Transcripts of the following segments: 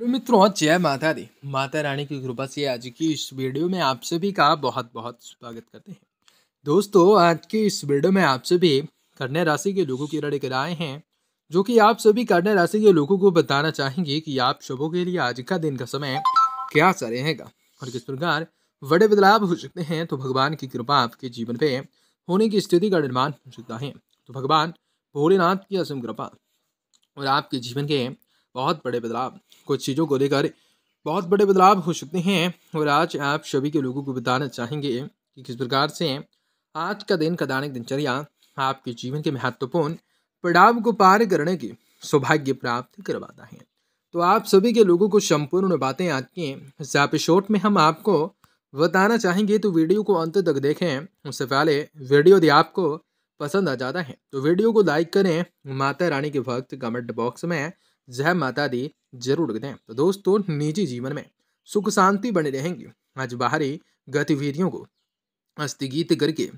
hello मित्रों जय माता दी माता रानी की कृपा से आज की इस वीडियो में आप सभी का बहुत बहुत स्वागत करते हैं दोस्तों आज के इस वीडियो में आप सभी कन्या राशि के लोगों की लड़के कराए हैं जो कि आप सभी कन्या राशि के लोगों को बताना चाहेंगे कि आप शुभों के लिए आज का दिन का समय क्या सा रहेगा और किस प्रकार बड़े बदलाव हो सकते हैं तो भगवान की कृपा आपके जीवन पे होने की स्थिति का निर्माण हो सकता है तो भगवान भोलेनाथ की असम कृपा और आपके जीवन के बहुत बड़े बदलाव कुछ चीज़ों को लेकर बहुत बड़े बदलाव हो सकते हैं और आज आप सभी के लोगों को बताना चाहेंगे कि किस प्रकार से आज का दिन का दैनिक दिनचर्या आपके जीवन के महत्वपूर्ण पड़ाव को पार करने की सौभाग्य प्राप्त करवाता है तो आप सभी के लोगों को संपूर्ण बातें आज की इस एपिसोड में हम आपको बताना चाहेंगे तो वीडियो को अंत तक देखें उससे पहले वीडियो यदि आपको पसंद आ जाता है तो वीडियो को लाइक करें माता रानी के भक्त कमेंट बॉक्स में जय माता दी जरूर दें तो दोस्तों निजी जीवन में सुख शांति बने रहेंगी आज बाहरी गतिविधियों को स्थगित करके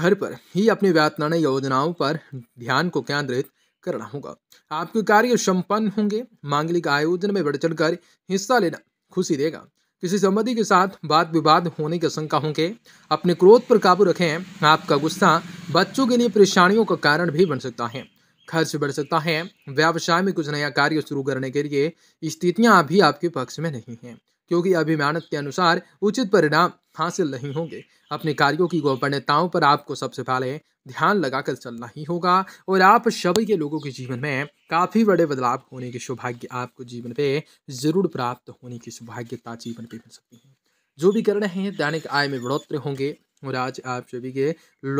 घर पर ही अपनी व्यात्रण योजनाओं पर ध्यान को केंद्रित करना होगा आपके कार्य संपन्न होंगे मांगलिक आयोजन में बढ़ चढ़कर हिस्सा लेना खुशी देगा किसी संबंधी के साथ वाद विवाद होने की आशंका होंगे अपने क्रोध पर काबू रखें आपका गुस्सा बच्चों के लिए परेशानियों का कारण भी बन सकता है खर्च बढ़ सकता है व्यवसाय में कुछ नया कार्य शुरू करने के लिए स्थितियाँ अभी आपके पक्ष में नहीं हैं क्योंकि अभी मेहनत के अनुसार उचित परिणाम हासिल नहीं होंगे अपने कार्यों की गोपनीयताओं पर आपको सबसे पहले ध्यान लगाकर चलना ही होगा और आप शब्द के लोगों के जीवन में काफ़ी बड़े बदलाव होने के सौभाग्य आपको जीवन पे जरूर प्राप्त होने की सौभाग्यता जीवन पे मिल सकती है जो भी कर रहे हैं दैनिक आय में बढ़ोतरी होंगे और आज आप सभी के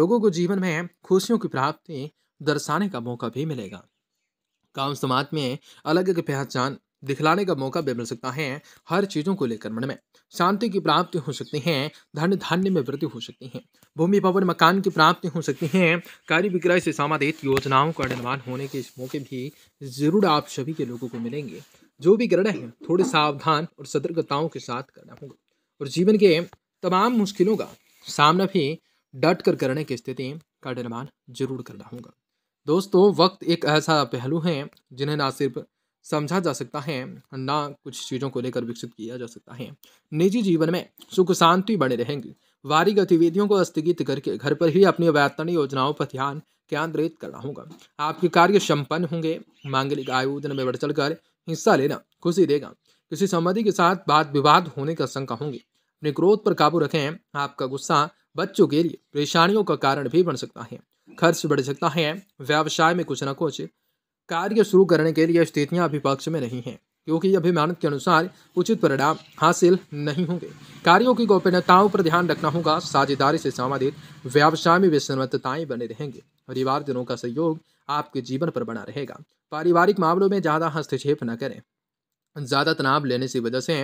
लोगों को जीवन में खुशियों की प्राप्ति दर्शाने का मौका भी मिलेगा काम समाज में अलग अलग पहचान दिखलाने का मौका भी मिल सकता है हर चीज़ों को लेकर मन में शांति की प्राप्ति हो सकती है धन धान्य में वृद्धि हो सकती है भूमि भवन मकान की प्राप्ति हो सकती है कार्य विक्रय से संबंधित योजनाओं का निर्माण होने के मौके भी जरूर आप सभी के लोगों को मिलेंगे जो भी करना है थोड़े सावधान और सतर्कताओं के साथ करना होगा और जीवन के तमाम मुश्किलों का सामना भी डट कर करने की स्थिति का निर्माण जरूर करना होगा दोस्तों वक्त एक ऐसा पहलू है जिन्हें ना सिर्फ समझा जा सकता है ना कुछ चीज़ों को लेकर विकसित किया जा सकता है निजी जीवन में सुख शांति बने रहेंगे वारी गतिविधियों को स्थगित करके घर पर ही अपनी वैतन योजनाओं पर ध्यान केंद्रित करना होगा आपके कार्य संपन्न होंगे मांगलिक आयोजन में बढ़ चढ़ कर हिस्सा लेना खुशी देगा किसी संबंधी के साथ बात विवाद होने का शंका होंगी अपने क्रोध पर काबू रखें आपका गुस्सा बच्चों के लिए परेशानियों का कारण भी बन सकता है खर्च बढ़ सकता है व्यवसाय में कुछ ना कुछ कार्य शुरू करने के लिए स्थितियां अभी पक्ष में नहीं हैं क्योंकि अभी मेहनत के अनुसार उचित परिणाम हासिल नहीं होंगे कार्यों की गोपनीयताओं पर ध्यान रखना होगा साझेदारी से संबंधित व्यवसाय में विसन्नताएं बने रहेंगे परिवारजनों का सहयोग आपके जीवन पर बना रहेगा पारिवारिक मामलों में ज़्यादा हस्तक्षेप न करें ज़्यादा तनाव लेने से वजह से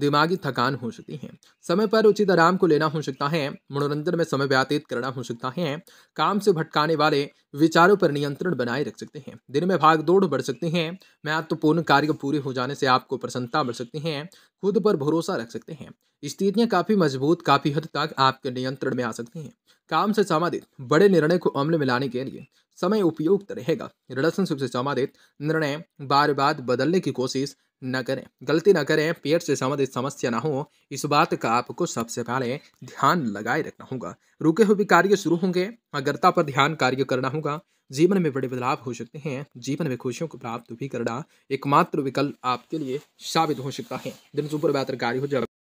दिमागी थकान हो सकती है समय पर उचित आराम को लेना हो सकता है मनोरंजन में समय व्यतीत करना हो सकता है काम से भटकाने वाले विचारों पर नियंत्रण बनाए रख सकते हैं दिन में भाग दौड़ बढ़ सकती हैं महत्वपूर्ण कार्य पूरे हो जाने से आपको प्रसन्नता बढ़ सकती है खुद पर भरोसा रख सकते हैं स्थितियाँ काफ़ी मजबूत काफ़ी हद तक आपके नियंत्रण में आ सकती हैं काम से संबंधित बड़े निर्णय को अमल में लाने के लिए समय उपयुक्त रहेगा रिलेशनशिप से संबंधित निर्णय बार बार बदलने की कोशिश न करें गलती न करें पेट से संबंधित समस्या ना हो इस बात का आपको सबसे पहले ध्यान लगाए रखना होगा रुके हुए कार्य शुरू होंगे अग्रता पर ध्यान कार्य करना होगा जीवन में बड़े बदलाव हो सकते हैं जीवन में खुशियों को प्राप्त भी करना एकमात्र विकल्प आपके लिए साबित हो सकता है दिन सुपर बेहतर कार्य हो जाए